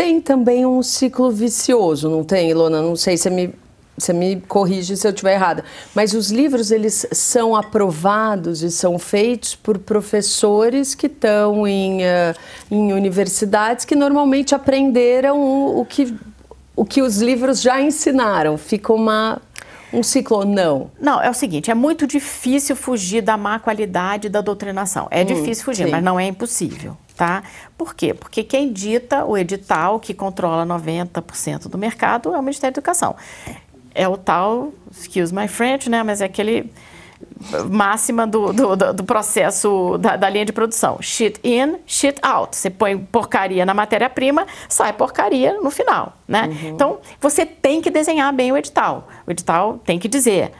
tem também um ciclo vicioso, não tem, Ilona? Não sei se me você me corrige se eu estiver errada, mas os livros eles são aprovados e são feitos por professores que estão em, uh, em universidades que normalmente aprenderam o, o, que, o que os livros já ensinaram. Fica uma um ciclo ou não? Não, é o seguinte, é muito difícil fugir da má qualidade da doutrinação. É hum, difícil fugir, sim. mas não é impossível tá? Por quê? Porque quem dita o edital que controla 90% do mercado é o Ministério da Educação. É o tal, excuse my French, né? Mas é aquele máxima do, do, do processo da, da, linha de produção. Shit in, shit out. Você põe porcaria na matéria-prima, sai porcaria no final, né? Uhum. Então, você tem que desenhar bem o edital. O edital tem que dizer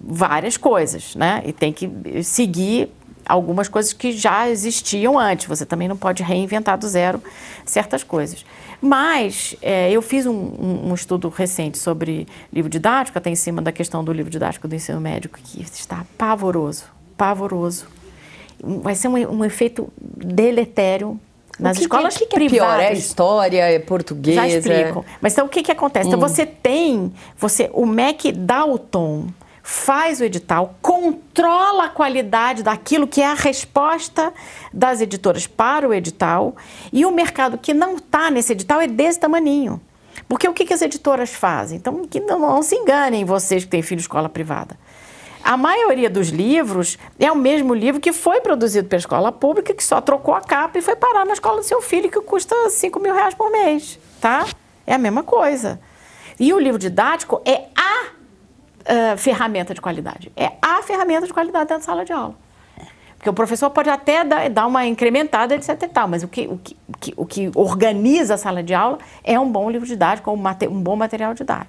várias coisas, né? E tem que seguir algumas coisas que já existiam antes. Você também não pode reinventar do zero certas coisas. Mas é, eu fiz um, um, estudo recente sobre livro didático, até em cima da questão do livro didático do ensino médio, que está pavoroso, pavoroso. Vai ser um, um efeito deletério nas que, escolas que, que, é privadas. É pior é história, é português. Já explico. Mas então o que, que acontece? Então, hum. Então você tem, você, o MEC dá o tom faz o edital, controla a qualidade daquilo que é a resposta das editoras para o edital e o mercado que não está nesse edital é desse tamaninho. Porque o que, que as editoras fazem? Então, que não, não se enganem vocês que têm filho de escola privada. A maioria dos livros é o mesmo livro que foi produzido pela escola pública, que só trocou a capa e foi parar na escola do seu filho, que custa 5 mil reais por mês, tá? É a mesma coisa. E o livro didático é uh, ferramenta de qualidade. É a ferramenta de qualidade dentro da sala de aula. Porque o professor pode até dar, dar uma incrementada, etc. E tal, mas o que, o, que, o que organiza a sala de aula é um bom livro didático ou um, um bom material didático.